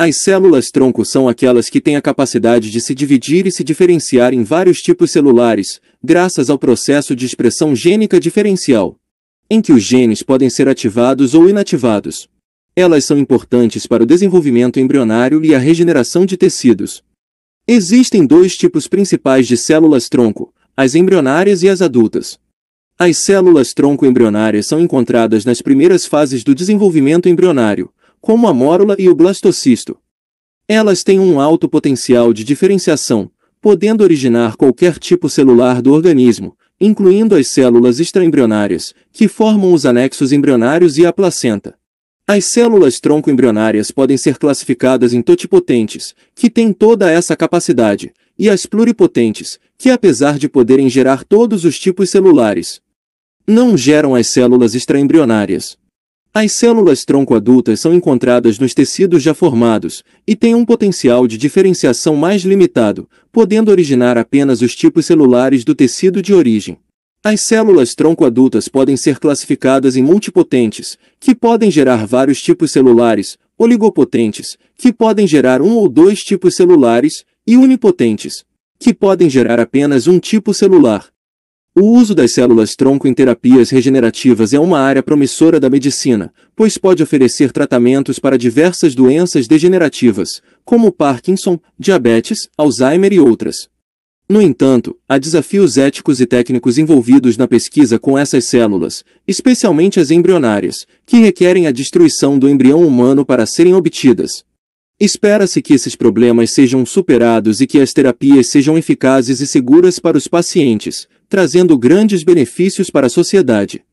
As células-tronco são aquelas que têm a capacidade de se dividir e se diferenciar em vários tipos celulares, graças ao processo de expressão gênica diferencial, em que os genes podem ser ativados ou inativados. Elas são importantes para o desenvolvimento embrionário e a regeneração de tecidos. Existem dois tipos principais de células-tronco, as embrionárias e as adultas. As células tronco embrionárias são encontradas nas primeiras fases do desenvolvimento embrionário, como a mórula e o blastocisto. Elas têm um alto potencial de diferenciação, podendo originar qualquer tipo celular do organismo, incluindo as células extraembrionárias, que formam os anexos embrionários e a placenta. As células tronco-embrionárias podem ser classificadas em totipotentes, que têm toda essa capacidade, e as pluripotentes, que apesar de poderem gerar todos os tipos celulares, não geram as células extraembrionárias. As células tronco-adultas são encontradas nos tecidos já formados e têm um potencial de diferenciação mais limitado, podendo originar apenas os tipos celulares do tecido de origem. As células tronco-adultas podem ser classificadas em multipotentes, que podem gerar vários tipos celulares, oligopotentes, que podem gerar um ou dois tipos celulares, e unipotentes, que podem gerar apenas um tipo celular. O uso das células-tronco em terapias regenerativas é uma área promissora da medicina, pois pode oferecer tratamentos para diversas doenças degenerativas, como Parkinson, diabetes, Alzheimer e outras. No entanto, há desafios éticos e técnicos envolvidos na pesquisa com essas células, especialmente as embrionárias, que requerem a destruição do embrião humano para serem obtidas. Espera-se que esses problemas sejam superados e que as terapias sejam eficazes e seguras para os pacientes, trazendo grandes benefícios para a sociedade.